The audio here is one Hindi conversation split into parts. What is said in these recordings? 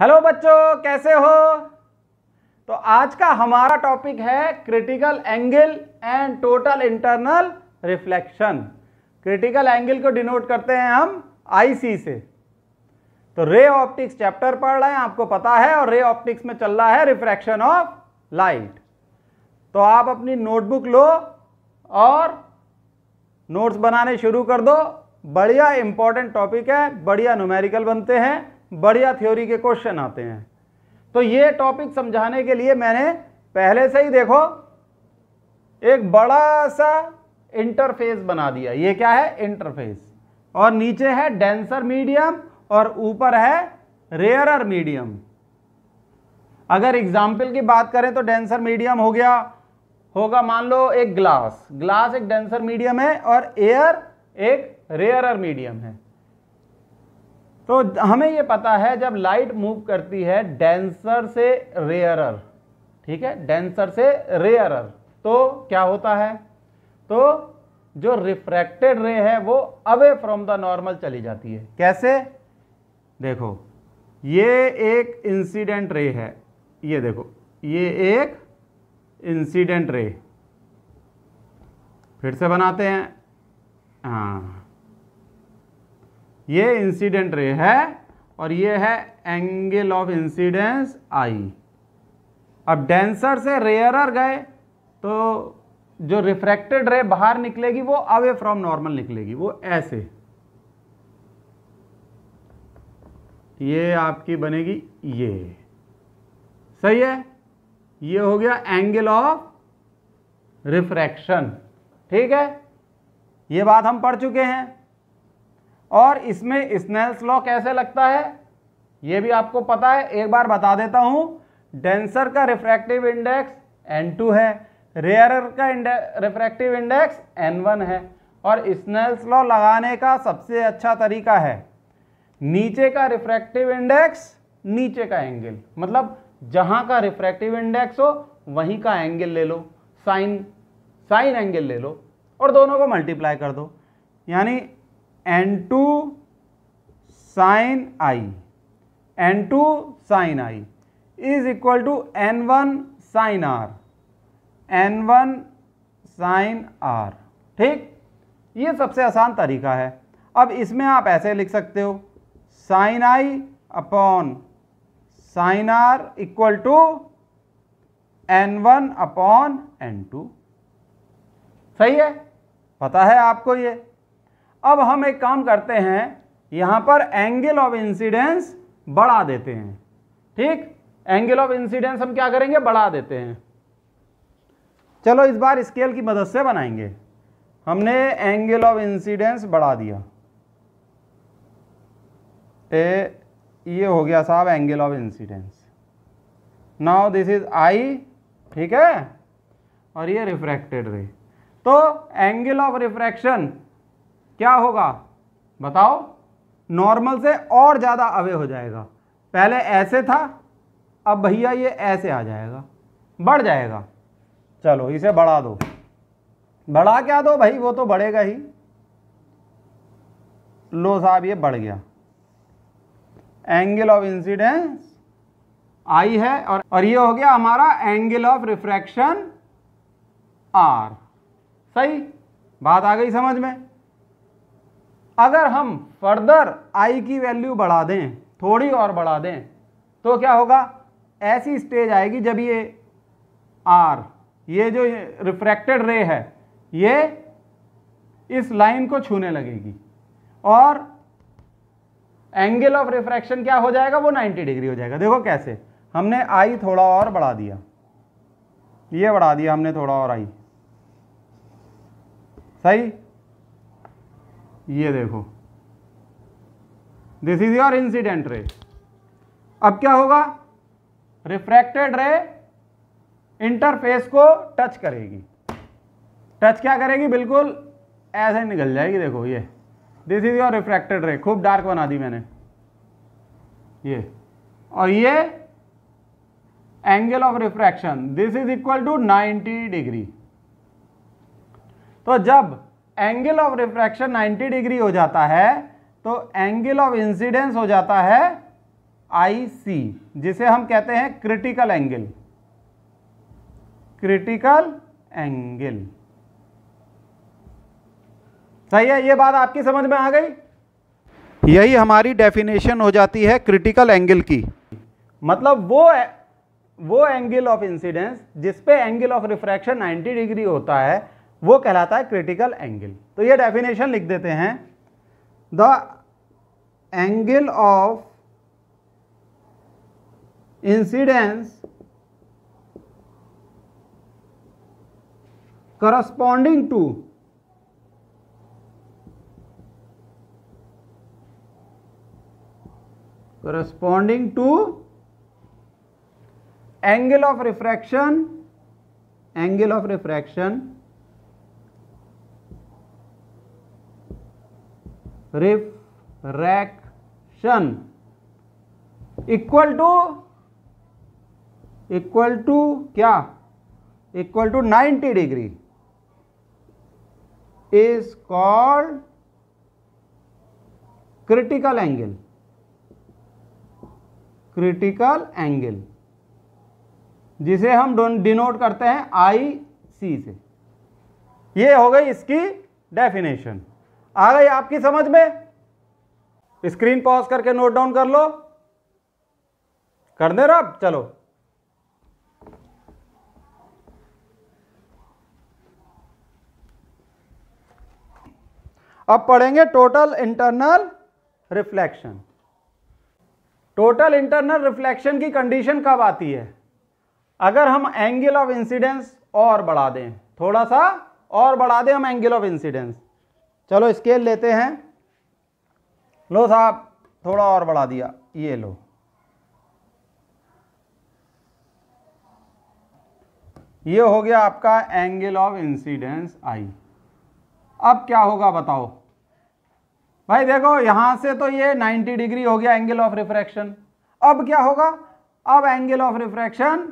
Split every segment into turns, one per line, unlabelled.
हेलो बच्चों कैसे हो तो आज का हमारा टॉपिक है critical angle and total internal reflection critical angle को डिनोट करते हैं हम आईसी से तो रे ऑप्टिक्स चैप्टर पढ़ रहे हैं आपको पता है और रे ऑप्टिक्स में चल रहा है रिफ्रैक्शन ऑफ लाइट तो आप अपनी नोटबुक लो और नोट्स बनाने शुरू कर दो बढ़िया इंपॉर्टेंट टॉपिक है बढ़िया न्यूमेरिकल बनते हैं बढ़िया थ्योरी के क्वेश्चन आते हैं तो ये टॉपिक समझाने के लिए मैंने पहले से ही देखो एक बड़ा सा इंटरफेस बना दिया ये क्या है इंटरफेस और नीचे है डेंसर मीडियम और ऊपर है रेयरर मीडियम अगर एग्जाम्पल की बात करें तो डेंसर मीडियम हो गया होगा मान लो एक ग्लास ग्लास एक डेंसर मीडियम है और एयर एक रेयरर मीडियम है तो हमें ये पता है जब लाइट मूव करती है डेंसर से रेयरर ठीक है डेंसर से रेयरर तो क्या होता है तो जो रिफ्रैक्टेड रे है वो अवे फ्रॉम द नॉर्मल चली जाती है कैसे देखो ये एक इंसिडेंट रे है ये देखो ये एक इंसिडेंट रे फिर से बनाते हैं हाँ ये इंसिडेंट रे है और ये है एंगल ऑफ इंसिडेंस आई अब डेंसर से रेयरर गए तो जो रिफ्रैक्टेड रे बाहर निकलेगी वो अवे फ्रॉम नॉर्मल निकलेगी वो ऐसे ये आपकी बनेगी ये सही है ये हो गया एंगल ऑफ रिफ्रैक्शन ठीक है ये बात हम पढ़ चुके हैं और इसमें स्नेल्स लॉ कैसे लगता है ये भी आपको पता है एक बार बता देता हूँ डेंसर का रिफ्रैक्टिव इंडेक्स N2 है रेयरर का रिफ्रैक्टिव इंडेक्स N1 है और स्नेल्स लॉ लगाने का सबसे अच्छा तरीका है नीचे का रिफ्रैक्टिव इंडेक्स नीचे का एंगल मतलब जहाँ का रिफ्रैक्टिव इंडेक्स हो वहीं का एंगल ले लो साइन साइन एंगल ले लो और दोनों को मल्टीप्लाई कर दो यानी N two sine I N two sine I is equal to N one sine R N one sine R ठीक ये सबसे आसान तरीका है अब इसमें आप ऐसे लिख सकते हो sine I upon sine R equal to N one upon N two सही है पता है आपको ये अब हम एक काम करते हैं यहाँ पर एंगल ऑफ इंसिडेंस बढ़ा देते हैं ठीक एंगल ऑफ इंसिडेंस हम क्या करेंगे बढ़ा देते हैं चलो इस बार स्केल की मदद से बनाएंगे हमने एंगल ऑफ इंसिडेंस बढ़ा दिया ए ये हो गया साहब angle of incidence now this is I ठीक है और ये रिफ्रैक्टेड रे तो एंगल ऑफ रिफ्रैक्शन क्या होगा बताओ नॉर्मल से और ज़्यादा अवे हो जाएगा पहले ऐसे था अब भैया ये ऐसे आ जाएगा बढ़ जाएगा चलो इसे बढ़ा दो बढ़ा क्या दो भाई वो तो बढ़ेगा ही लो साहब ये बढ़ गया एंगल ऑफ इंसिडेंस आई है और और ये हो गया हमारा एंगल ऑफ रिफ्रैक्शन आर सही बात आ गई समझ में अगर हम फर्दर आई की वैल्यू बढ़ा दें थोड़ी और बढ़ा दें तो क्या होगा ऐसी स्टेज आएगी जब ये आर ये जो रिफ्रैक्टेड रे है ये इस लाइन को छूने लगेगी और एंगल ऑफ रिफ्रैक्शन क्या हो जाएगा वो 90 डिग्री हो जाएगा देखो कैसे हमने आई थोड़ा और बढ़ा दिया ये बढ़ा दिया हमने थोड़ा और आई सही ये देखो दिस इज योर इंसिडेंट रे अब क्या होगा रिफ्रैक्टेड रे इंटरफेस को टच करेगी टच क्या करेगी बिल्कुल ऐसे निकल जाएगी देखो ये दिस इज योर रिफ्रैक्टेड रे खूब डार्क बना दी मैंने ये और ये angle of refraction this is equal to 90 degree तो जब एंगल ऑफ रिफ्रैक्शन 90 डिग्री हो जाता है तो एंगल ऑफ इंसिडेंस हो जाता है आई सी जिसे हम कहते हैं क्रिटिकल एंगल क्रिटिकल एंगल सही है ये बात आपकी समझ में आ गई यही हमारी डेफिनेशन हो जाती है क्रिटिकल एंगल की मतलब वो वो एंगल ऑफ इंसिडेंस जिसपे एंगल ऑफ रिफ्रैक्शन 90 डिग्री होता है वो कहलाता है क्रिटिकल एंगल तो ये डेफिनेशन लिख देते हैं the angle of incidence corresponding to corresponding to angle of refraction angle of refraction refraction equal to equal to क्या equal to 90 degree is called critical angle critical angle जिसे हम डिनोट करते हैं आई सी से ये हो गई इसकी डेफिनेशन आ गई आपकी समझ में स्क्रीन पॉज करके नोट डाउन कर लो कर दे रहा चलो अब पढ़ेंगे total internal reflection total internal reflection की कंडीशन कब आती है अगर हम एंगल ऑफ इंसिडेंस और बढ़ा दें थोड़ा सा और बढ़ा दें हम एंगल ऑफ इंसिडेंस चलो स्केल लेते हैं लो साहब थोड़ा और बढ़ा दिया ये लो ये हो गया आपका एंगल ऑफ इंसिडेंस आई अब क्या होगा बताओ भाई देखो यहां से तो ये 90 डिग्री हो गया एंगल ऑफ रिफ्रैक्शन अब क्या होगा अब एंगल ऑफ रिफ्रैक्शन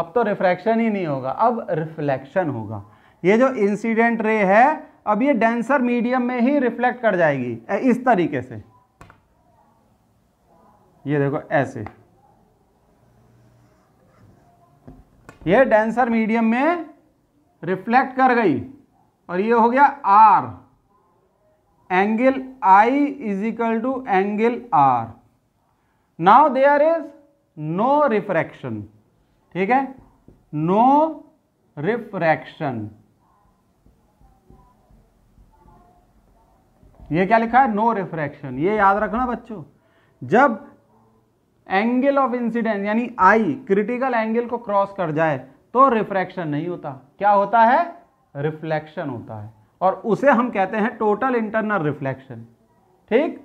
अब तो रिफ्रैक्शन ही नहीं होगा अब रिफ्लेक्शन होगा ये जो इंसिडेंट रे है अब ये डेंसर मीडियम में ही रिफ्लेक्ट कर जाएगी इस तरीके से ये देखो ऐसे ये डेंसर मीडियम में रिफ्लेक्ट कर गई और ये हो गया R angle I is equal to angle R now there is no refraction ठीक है नो रिफ्रैक्शन ये क्या लिखा है नो रिफ्रैक्शन ये याद रखना बच्चों जब एंगल ऑफ इंसिडेंस यानी आई क्रिटिकल एंगल को क्रॉस कर जाए तो रिफ्रैक्शन नहीं होता क्या होता है रिफ्लेक्शन होता है और उसे हम कहते हैं टोटल इंटरनल रिफ्लेक्शन ठीक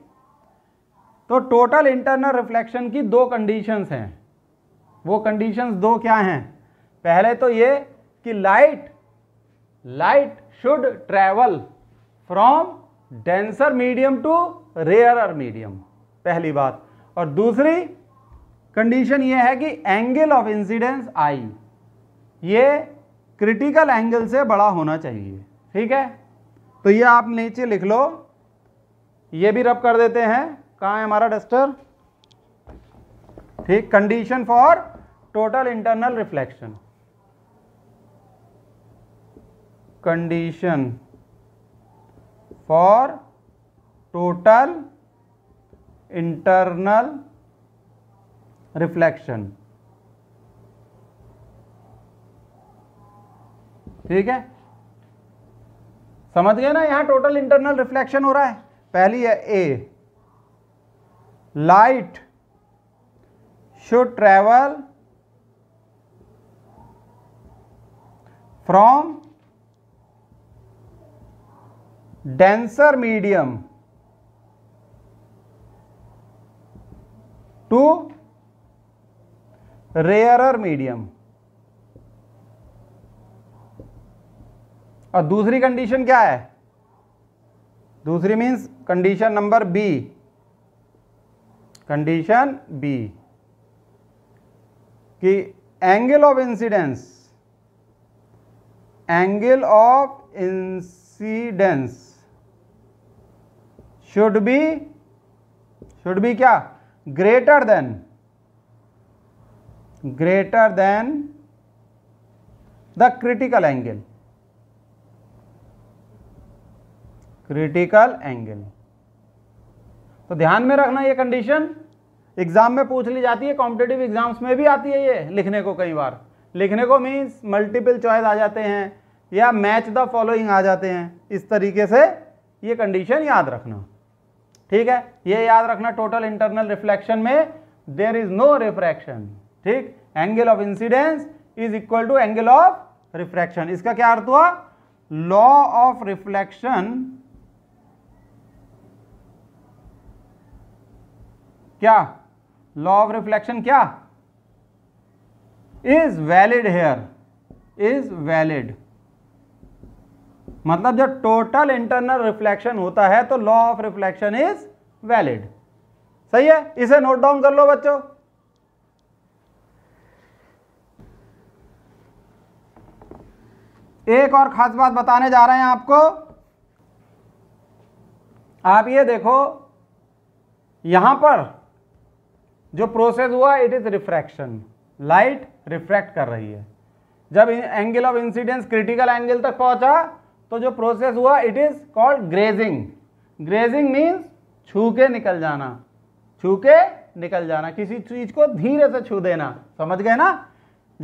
तो टोटल इंटरनल रिफ्लेक्शन की दो कंडीशंस हैं वो कंडीशंस दो क्या हैं पहले तो ये कि light light should travel from denser medium to rarer medium पहली बात और दूसरी कंडीशन ये है कि एंगल ऑफ इंसिडेंस आई ये क्रिटिकल एंगल से बड़ा होना चाहिए ठीक है तो ये आप नीचे लिख लो ये भी रब कर देते हैं कहाँ है हमारा डस्टर ठीक condition for total internal reflection condition for total internal reflection ठीक है समझ गए ना यहां टोटल इंटरनल रिफ्लेक्शन हो रहा है पहली है A light should travel from denser medium to rarer medium और दूसरी कंडीशन क्या है दूसरी means condition number B condition B कि angle of incidence angle of incidence should be should be क्या greater than greater than the critical angle critical angle तो ध्यान में रखना ये कंडीशन एग्जाम में पूछ ली जाती है कॉम्पिटेटिव एग्जाम्स में भी आती है ये लिखने को कई बार लिखने को मीन्स मल्टीपल चॉइस आ जाते हैं या मैच द फॉलोइंग आ जाते हैं इस तरीके से ये कंडीशन याद रखना ठीक है ये याद रखना टोटल इंटरनल रिफ्लेक्शन में देर इज नो रिफ्रैक्शन ठीक angle of incidence is equal to angle of refraction इसका क्या अर्थ हुआ लॉ ऑफ रिफ्लेक्शन क्या लॉ ऑफ रिफ्लेक्शन क्या is valid here is valid मतलब जब टोटल इंटरनल रिफ्लेक्शन होता है तो law of reflection is valid सही है इसे नोट डाउन कर लो बच्चों एक और खास बात बताने जा रहे हैं आपको आप ये देखो यहां पर जो प्रोसेस हुआ it is refraction light refract कर रही है जब angle of incidence critical angle तक पहुंचा तो जो प्रोसेस हुआ it is called grazing grazing means छू के निकल जाना छू के निकल जाना किसी चीज़ को धीरे से छू देना समझ गए ना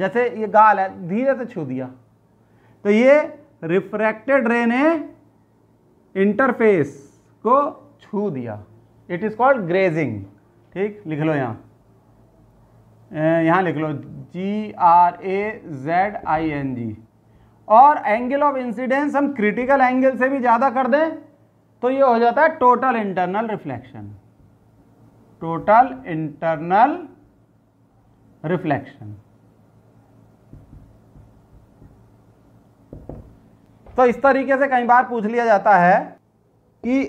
जैसे ये गाल है धीरे से छू दिया तो ये रिफ्रैक्टेड रे ने इंटरफेस को छू दिया इट इज़ कॉल्ड ग्रेजिंग ठीक लिख लो यहां यहां लिख लो G R A Z I N G और एंगल ऑफ इंसिडेंस हम क्रिटिकल एंगल से भी ज़्यादा कर दें तो ये हो जाता है total internal reflection total internal reflection तो इस तरीके से कई बार पूछ लिया जाता है कि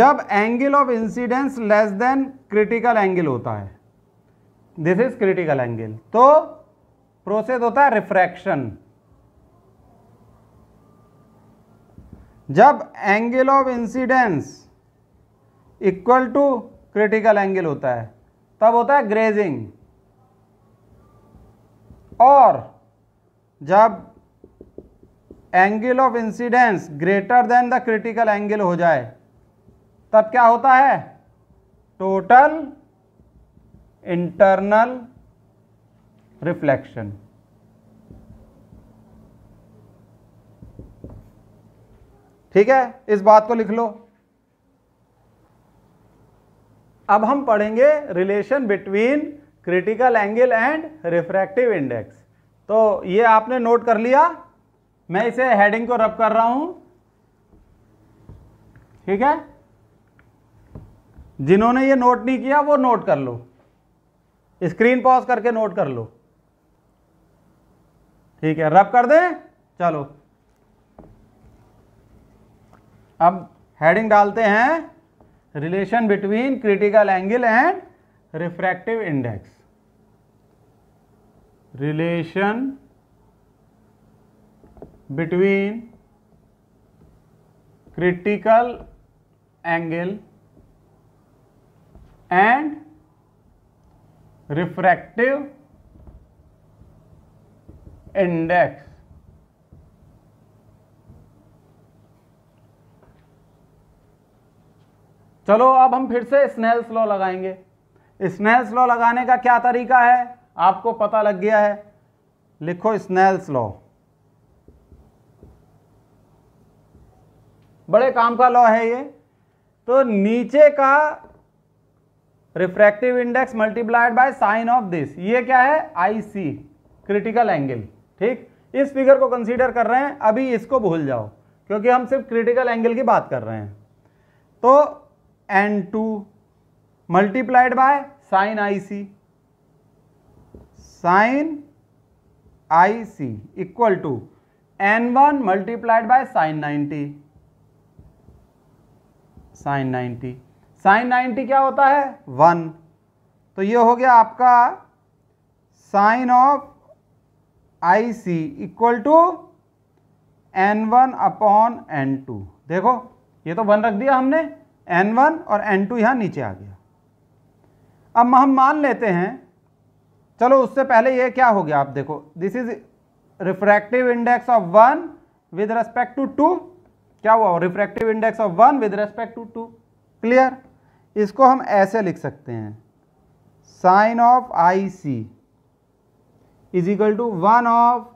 जब angle of incidence less than critical angle होता है दिस इज क्रिटिकल एंगल तो प्रोसेस होता है रिफ्रैक्शन जब angle of incidence equal to critical angle होता है तब होता है ग्रेजिंग और जब angle of incidence greater than the critical angle हो जाए तब क्या होता है टोटल इंटरनल रिफ्लेक्शन ठीक है इस बात को लिख लो अब हम पढ़ेंगे relation between critical angle and refractive index तो ये आपने नोट कर लिया मैं इसे हेडिंग को रब कर रहा हूं ठीक है जिन्होंने ये नोट नहीं किया वो नोट कर लो स्क्रीन पॉज करके नोट कर लो ठीक है रब कर दें चलो अब हेडिंग डालते हैं relation between critical angle and refractive index relation between critical angle and refractive index चलो अब हम फिर से स्नेल्स लॉ लगाएंगे स्नेल्स लॉ लगाने का क्या तरीका है आपको पता लग गया है लिखो स्नेल्स लॉ बड़े काम का लॉ है ये तो नीचे का refractive index multiplied by sine of this ये क्या है आई सी क्रिटिकल एंगल ठीक इस फिगर को कंसीडर कर रहे हैं अभी इसको भूल जाओ क्योंकि हम सिर्फ क्रिटिकल एंगल की बात कर रहे हैं तो N two multiplied by sine I C sine I C equal to N one multiplied by sine ninety sine ninety sine ninety क्या होता है वन तो ये हो गया आपका sine of I C equal to N one upon N two देखो ये तो वन रख दिया हमने एन वन और एन टू यहाँ नीचे आ गया अब हम मान लेते हैं चलो उससे पहले ये क्या हो गया आप देखो this is refractive index of one with respect to two क्या हुआ refractive index of one with respect to two clear इसको हम ऐसे लिख सकते हैं sine of I C is equal to one of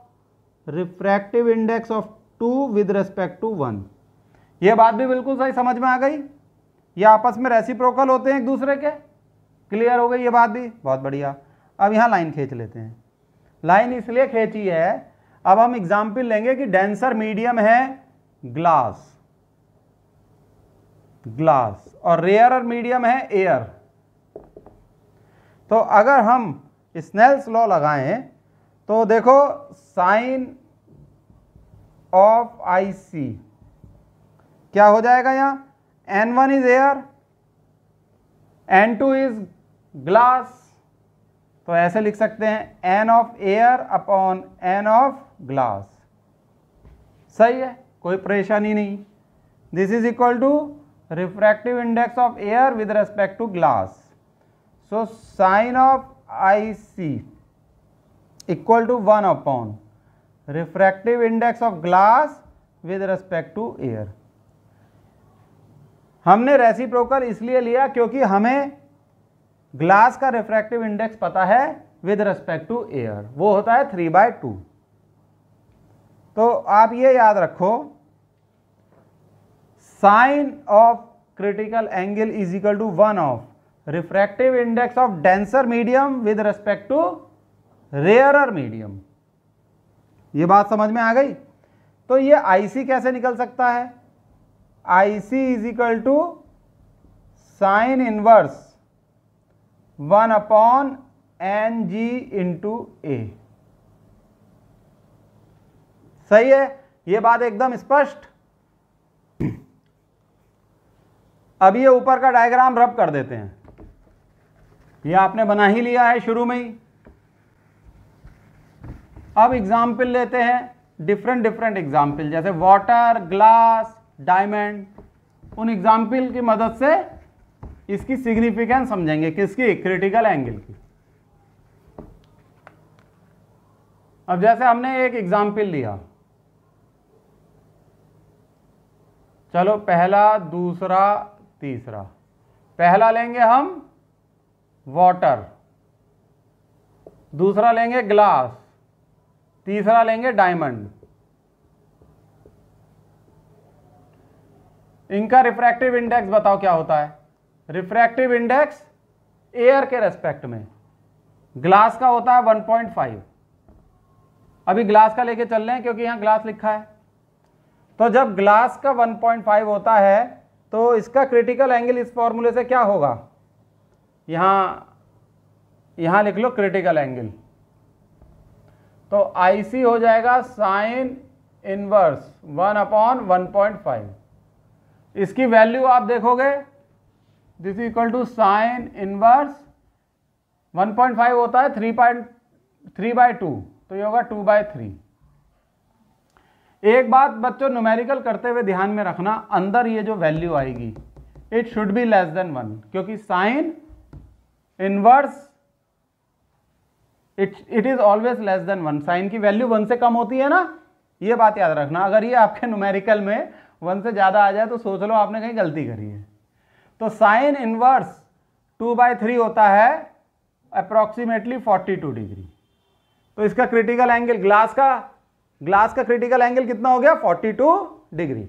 refractive index of two with respect to one ये बात भी बिल्कुल सही समझ में आ गई ये आपस में रेसिप्रोकल होते हैं एक दूसरे के क्लियर हो गई ये बात भी बहुत बढ़िया अब यहाँ लाइन खींच लेते हैं लाइन इसलिए खींची है अब हम एग्जाम्पल लेंगे कि डेंसर मीडियम है ग्लास ग्लास और रेयर मीडियम है एयर तो अगर हम स्नेल्स लॉ लगाएं तो देखो साइन ऑफ आई सी क्या हो जाएगा यहां N1 is air, N2 is glass, तो ऐसे लिख सकते हैं N of air upon N of glass सही है कोई परेशानी नहीं this is equal to refractive index of air with respect to glass so sine of I C equal to one upon refractive index of glass with respect to air हमने रेसिप्रोकल इसलिए लिया क्योंकि हमें ग्लास का रिफ्रैक्टिव इंडेक्स पता है विद रिस्पेक्ट टू एयर वो होता है थ्री बाय टू तो आप ये याद रखो sine of critical angle is equal to one of refractive index of denser medium with respect to rarer medium ये बात समझ में आ गई तो ये आईसी कैसे निकल सकता है I C is equal to sine inverse one upon N G into A सही है ये बात एकदम स्पष्ट अब ये ऊपर का डायग्राम रब कर देते हैं ये आपने बना ही लिया है शुरू में ही अब एग्जाम्पल लेते हैं डिफरेंट डिफरेंट एग्जाम्पल जैसे वाटर ग्लास डायमंड उन एग्जाम्पल की मदद से इसकी सिग्निफिकेंस समझेंगे किसकी क्रिटिकल एंगल की अब जैसे हमने एक एग्जाम्पल लिया चलो पहला दूसरा तीसरा पहला लेंगे हम वाटर दूसरा लेंगे ग्लास तीसरा लेंगे डायमंड इनका रिफ्रैक्टिव इंडेक्स बताओ क्या होता है रिफ्रैक्टिव इंडेक्स एयर के रेस्पेक्ट में ग्लास का होता है 1.5 अभी ग्लास का लेके चल रहे हैं क्योंकि यहां ग्लास लिखा है तो जब ग्लास का 1.5 होता है तो इसका क्रिटिकल एंगल इस फॉर्मूले से क्या होगा यहां यहां लिख लो क्रिटिकल एंगल तो आईसी हो जाएगा sine inverse one upon one point five इसकी वैल्यू आप देखोगे this equal to sine inverse 1.5 होता है 3 पॉइंट थ्री बाई टू तो ये होगा टू बाई थ्री एक बात बच्चों न्यूमेरिकल करते हुए ध्यान में रखना अंदर ये जो वैल्यू आएगी it should be less than one क्योंकि sine inverse it it is always less than one sine की वैल्यू वन से कम होती है ना ये बात याद रखना अगर ये आपके न्यूमेरिकल में वन से ज़्यादा आ जाए तो सोच लो आपने कहीं गलती करी है तो sine inverse two by three होता है अप्रॉक्सीमेटली फोर्टी टू डिग्री तो इसका क्रिटिकल एंगल ग्लास का ग्लास का क्रिटिकल एंगल कितना हो गया फोर्टी टू डिग्री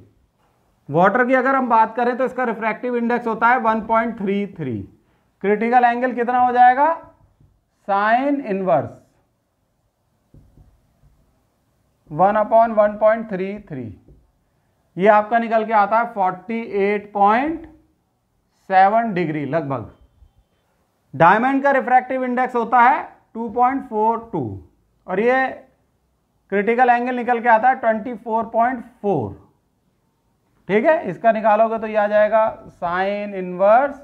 वाटर की अगर हम बात करें तो इसका रिफ्रैक्टिव इंडेक्स होता है one point three three critical angle कितना हो जाएगा sine inverse one upon one point three three ये आपका निकल के आता है 48.7 डिग्री लगभग डायमंड का रिफ्रैक्टिव इंडेक्स होता है 2.42 और ये क्रिटिकल एंगल निकल के आता है 24.4 ठीक है इसका निकालोगे तो ये आ जाएगा sine inverse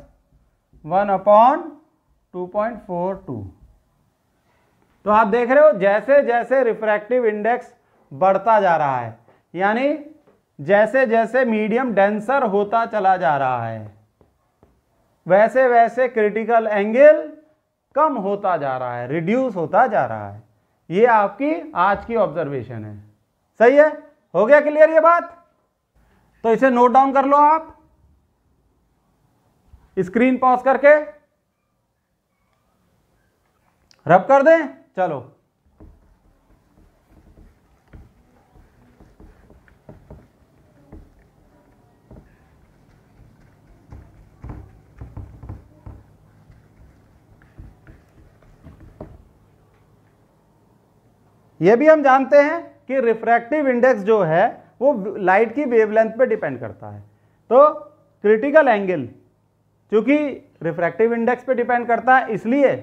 one upon two point four two तो आप देख रहे हो जैसे जैसे रिफ्रैक्टिव इंडेक्स बढ़ता जा रहा है यानी जैसे जैसे मीडियम डेंसर होता चला जा रहा है वैसे वैसे क्रिटिकल एंगल कम होता जा रहा है रिड्यूस होता जा रहा है ये आपकी आज की ऑब्जर्वेशन है सही है हो गया क्लियर ये बात तो इसे नोट डाउन कर लो आप स्क्रीन पॉज करके रब कर दें चलो यह भी हम जानते हैं कि रिफ्रैक्टिव इंडेक्स जो है वो लाइट की वेवलेंथ पे डिपेंड करता है तो क्रिटिकल एंगल चूँकि रिफ्रैक्टिव इंडेक्स पे डिपेंड करता है इसलिए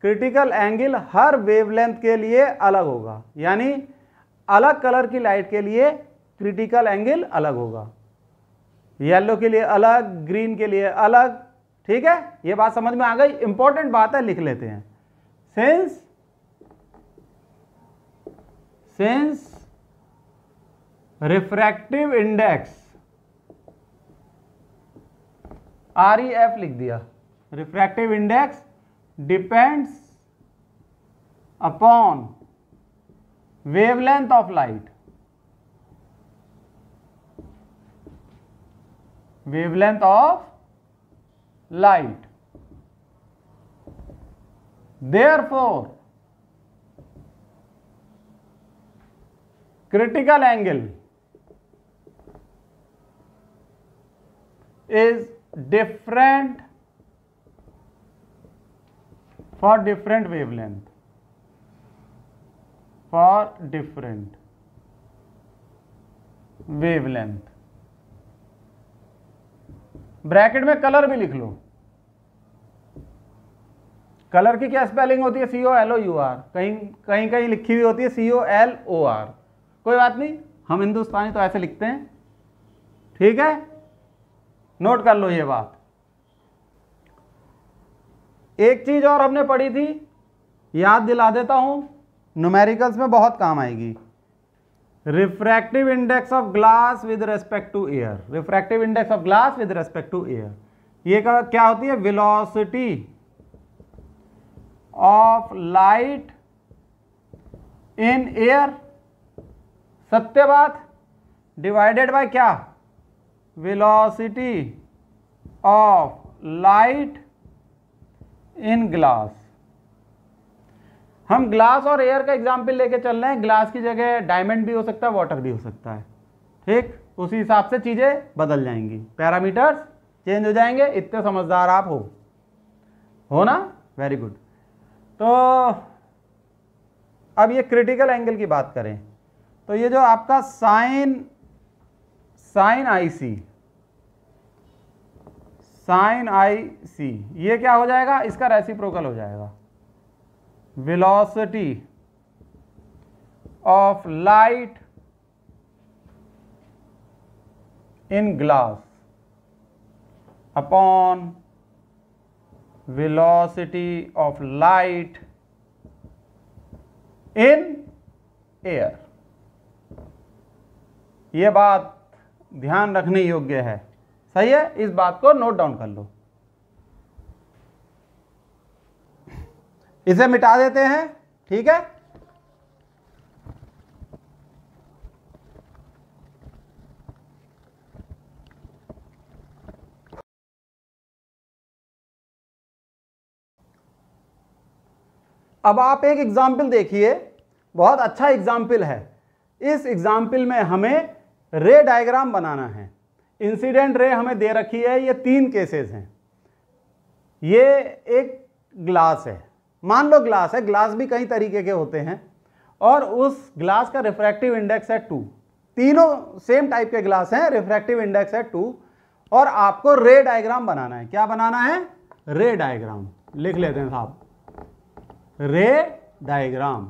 क्रिटिकल एंगल हर वेवलेंथ के लिए अलग होगा यानी अलग कलर की लाइट के लिए क्रिटिकल एंगल अलग होगा येलो के लिए अलग ग्रीन के लिए अलग ठीक है ये बात समझ में आ गई इंपॉर्टेंट बात है लिख लेते हैं sense since refractive index R E F लिख दिया refractive index depends upon wavelength of light wavelength of light therefore critical angle is different for different wavelength for different wavelength bracket में कलर भी लिख लो कलर की क्या स्पेलिंग होती है C O L O U R कहीं कहीं कहीं लिखी हुई होती है C O L O R कोई बात नहीं हम हिंदुस्तानी तो ऐसे लिखते हैं ठीक है नोट कर लो ये बात एक चीज और हमने पढ़ी थी याद दिला देता हूं न्यूमेरिकल्स में बहुत काम आएगी refractive index of glass with respect to air refractive index of glass with respect to air ये क्या होती है velocity of light in air सत्यवाद डिवाइडेड बाय क्या velocity of light in glass हम ग्लास और एयर का एग्जाम्पल लेके चल रहे हैं ग्लास की जगह डायमंड भी हो सकता है वाटर भी हो सकता है ठीक उसी हिसाब से चीज़ें बदल जाएंगी पैरामीटर्स चेंज हो जाएंगे इतने समझदार आप हो हो ना वेरी गुड तो अब ये क्रिटिकल एंगल की बात करें तो ये जो आपका sine sine I C sine I C ये क्या हो जाएगा इसका रेसिप्रोकल हो जाएगा velocity of light in glass upon velocity of light in air ये बात ध्यान रखने योग्य है सही है इस बात को नोट डाउन कर लो इसे मिटा देते हैं ठीक है अब आप एक एग्जाम्पल देखिए बहुत अच्छा एग्जाम्पल है इस एग्जाम्पल में हमें रे डायग्राम बनाना है इंसिडेंट रे हमें दे रखी है ये तीन केसेस हैं ये एक ग्लास है मान लो ग्लास है ग्लास भी कई तरीके के होते हैं और उस ग्लास का रिफ्रैक्टिव इंडेक्स है टू तीनों सेम टाइप के ग्लास हैं रिफ्रैक्टिव इंडेक्स है टू और आपको रे डायग्राम बनाना है क्या बनाना है रे डायग्राम लिख लेते हैं साहब रे डायग्राम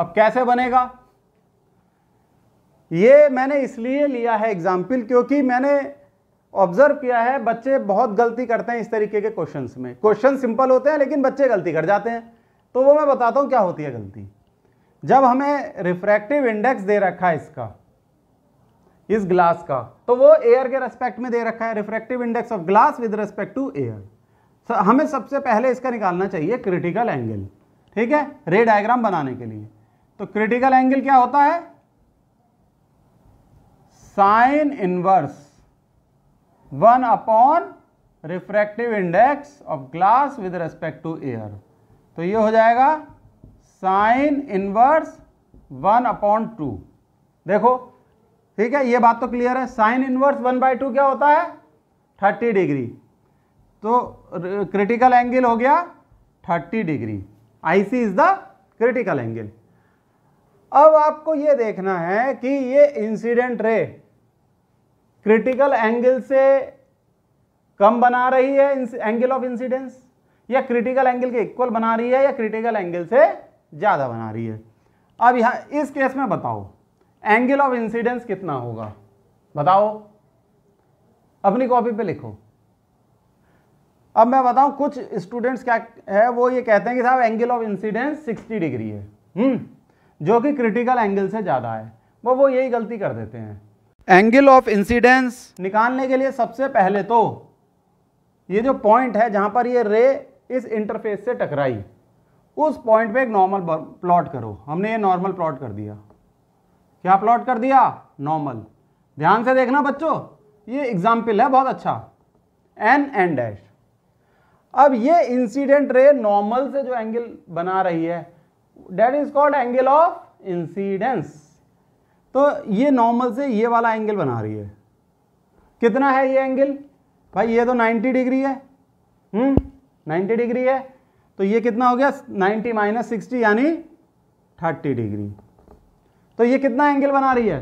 अब कैसे बनेगा ये मैंने इसलिए लिया है एग्जाम्पल क्योंकि मैंने ऑब्जर्व किया है बच्चे बहुत गलती करते हैं इस तरीके के क्वेश्चन में क्वेश्चन सिंपल होते हैं लेकिन बच्चे गलती कर जाते हैं तो वो मैं बताता हूँ क्या होती है गलती जब हमें रिफ्रैक्टिव इंडेक्स दे रखा है इसका इस ग्लास का तो वो एयर के रेस्पेक्ट में दे रखा है refractive index of glass with respect to air हमें सबसे पहले इसका निकालना चाहिए क्रिटिकल एंगल ठीक है रे डायग्राम बनाने के लिए तो क्रिटिकल एंगल क्या होता है sine inverse one upon refractive index of glass with respect to air तो ये हो जाएगा sine inverse one upon two देखो ठीक है ये बात तो क्लियर है sine inverse one by two क्या होता है थर्टी डिग्री तो क्रिटिकल एंगल हो गया thirty degree I C is the critical angle अब आपको ये देखना है कि ये इंसिडेंट रे क्रिटिकल एंगल से कम बना रही है एंगल ऑफ इंसिडेंस या क्रिटिकल एंगल के इक्वल बना रही है या क्रिटिकल एंगल से ज़्यादा बना रही है अब यहाँ इस केस में बताओ एंगल ऑफ इंसिडेंस कितना होगा बताओ अपनी कॉपी पे लिखो अब मैं बताऊं कुछ स्टूडेंट्स क्या है वो ये कहते हैं कि साहब एंगल ऑफ इंसिडेंस 60 डिग्री है हम्म जो कि क्रिटिकल एंगल से ज़्यादा है वो वो यही गलती कर देते हैं एंगल ऑफ इंसिडेंस निकालने के लिए सबसे पहले तो ये जो पॉइंट है जहां पर ये रे इस इंटरफेस से टकराई उस पॉइंट पे एक नॉर्मल प्लॉट करो हमने ये नॉर्मल प्लॉट कर दिया क्या प्लॉट कर दिया नॉर्मल ध्यान से देखना बच्चों ये एग्जाम्पल है बहुत अच्छा एन एन डैश अब ये इंसिडेंट रे नॉर्मल से जो एंगल बना रही है that is called angle of incidence तो ये नॉर्मल से ये वाला एंगल बना रही है कितना है ये एंगल भाई ये तो 90 डिग्री है हम्म 90 डिग्री है तो ये कितना हो गया 90 माइनस सिक्सटी यानी 30 डिग्री तो ये कितना एंगल बना रही है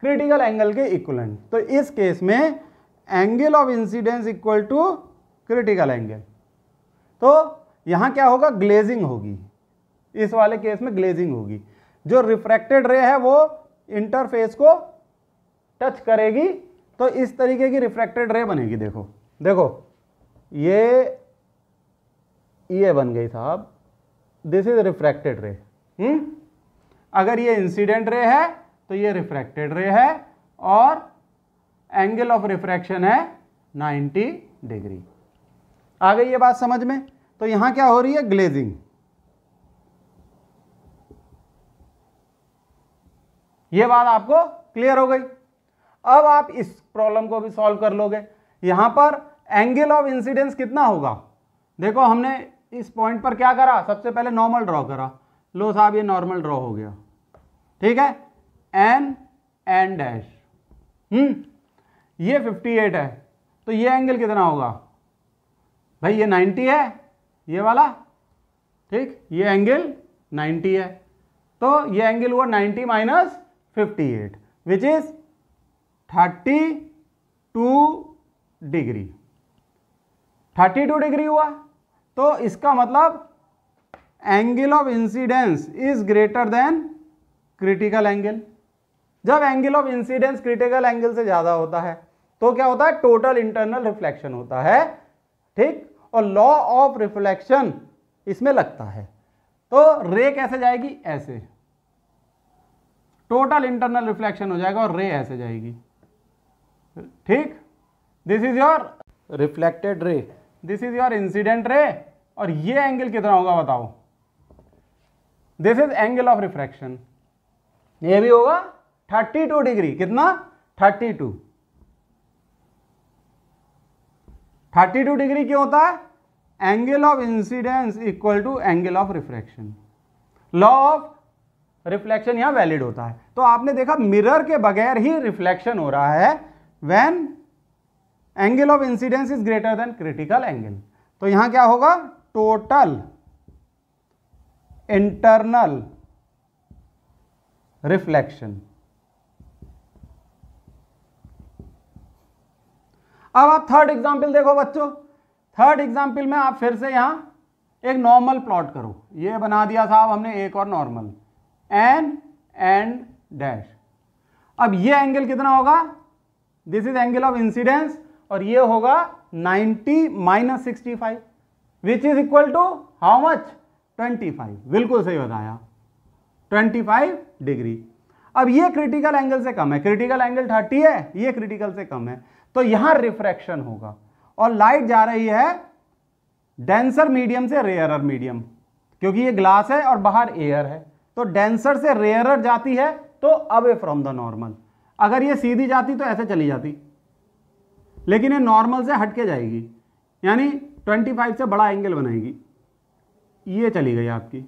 क्रिटिकल एंगल के इक्वलेंट तो इस केस में angle of incidence equal to critical angle तो यहाँ क्या होगा ग्लेजिंग होगी इस वाले केस में ग्लेजिंग होगी जो रिफ्रैक्टेड रे है वो इंटरफेस को टच करेगी तो इस तरीके की रिफ्रैक्टेड रे बनेगी देखो देखो ये ये बन गई साहब दिस इज रिफ्रैक्टेड रे हम्म अगर ये इंसिडेंट रे है तो ये रिफ्रैक्टेड रे है और एंगल ऑफ रिफ्रैक्शन है 90 डिग्री आ गई ये बात समझ में तो यहां क्या हो रही है ग्लेजिंग ये बात आपको क्लियर हो गई अब आप इस प्रॉब्लम को भी सॉल्व कर लोगे यहां पर एंगल ऑफ इंसिडेंस कितना होगा देखो हमने इस पॉइंट पर क्या करा सबसे पहले नॉर्मल ड्रॉ करा लो साहब ये नॉर्मल ड्रॉ हो गया ठीक है एन एन डैश हम्म ये 58 है तो ये एंगल कितना होगा भाई ये 90 है ये वाला ठीक ये एंगल 90 है तो ये एंगल हुआ 90 minus 58 which is 32 degree 32 degree हुआ तो इसका मतलब angle of incidence is greater than critical angle जब angle of incidence critical angle से ज़्यादा होता है तो क्या होता है टोटल इंटरनल रिफ्लेक्शन होता है ठीक और लॉ ऑफ रिफ्लेक्शन इसमें लगता है तो रे कैसे जाएगी ऐसे टोटल इंटरनल रिफ्लेक्शन हो जाएगा और रे ऐसे जाएगी ठीक this is your reflected ray this is your incident ray और ये एंगल कितना होगा बताओ this is angle of refraction ये भी होगा 32 डिग्री कितना 32 32 डिग्री क्यों होता है angle of incidence equal to angle of refraction law of reflection यहाँ वैलिड होता है तो आपने देखा मिरर के बगैर ही रिफ्लेक्शन हो रहा है when angle of incidence is greater than critical angle तो यहाँ क्या होगा टोटल इंटरनल रिफ्लेक्शन अब आप थर्ड एग्जाम्पल देखो बच्चों थर्ड एग्जाम्पल में आप फिर से यहां एक नॉर्मल प्लॉट करो ये बना दिया साहब हमने एक और नॉर्मल एन एंड डैश अब ये एंगल कितना होगा this is angle of incidence और ये होगा 90 minus sixty five which is equal to how much 25 बिल्कुल सही बताया 25 डिग्री अब ये क्रिटिकल एंगल से कम है क्रिटिकल एंगल 30 है ये क्रिटिकल से कम है तो यहां रिफ्रैक्शन होगा और लाइट जा रही है डेंसर मीडियम से रेयरर मीडियम क्योंकि ये ग्लास है और बाहर एयर है तो डेंसर से रेयरर जाती है तो अवे फ्रॉम द नॉर्मल अगर ये सीधी जाती तो ऐसे चली जाती लेकिन ये नॉर्मल से हटके जाएगी यानी 25 से बड़ा एंगल बनाएगी ये चली गई आपकी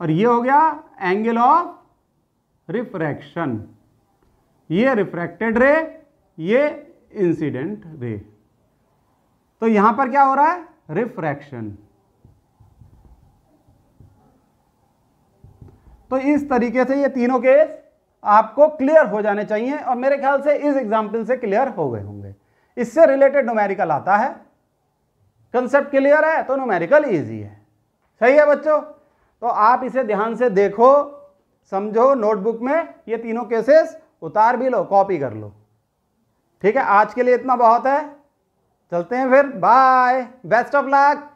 और ये हो गया एंगल ऑफ रिफ्रैक्शन ये रिफ्रैक्टेड रे ये इंसिडेंट रे तो यहां पर क्या हो रहा है रिफ्रैक्शन तो इस तरीके से ये तीनों केस आपको क्लियर हो जाने चाहिए और मेरे ख्याल से इस एग्जाम्पल से क्लियर हो गए होंगे इससे रिलेटेड नोमेरिकल आता है कंसेप्ट क्लियर है तो नोमेरिकल ईजी है सही है बच्चों तो आप इसे ध्यान से देखो समझो नोटबुक में ये तीनों केसेस उतार भी लो कॉपी कर लो ठीक है आज के लिए इतना बहुत है चलते हैं फिर बाय बेस्ट ऑफ लक